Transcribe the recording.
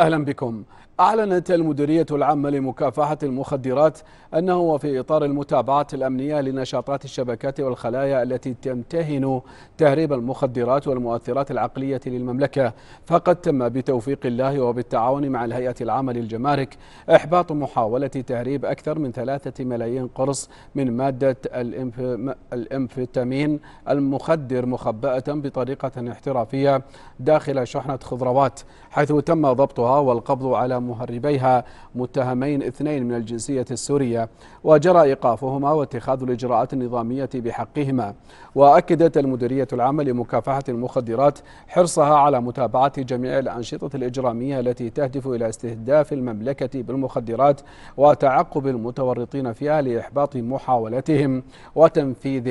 أهلا بكم أعلنت المديرية العامة لمكافحة المخدرات أنه في إطار المتابعات الأمنية لنشاطات الشبكات والخلايا التي تمتهن تهريب المخدرات والمؤثرات العقلية للمملكة فقد تم بتوفيق الله وبالتعاون مع الهيئة العامة للجمارك إحباط محاولة تهريب أكثر من ثلاثة ملايين قرص من مادة الإنفيتامين المخدر مخبأة بطريقة احترافية داخل شحنة خضروات حيث تم ضبطها والقبض على ومهربيها متهمين اثنين من الجنسية السورية وجرى إيقافهما واتخاذ الإجراءات النظامية بحقهما وأكدت المديرية العامة لمكافحة المخدرات حرصها على متابعة جميع الأنشطة الإجرامية التي تهدف إلى استهداف المملكة بالمخدرات وتعقب المتورطين فيها لإحباط محاولتهم وتنفيذ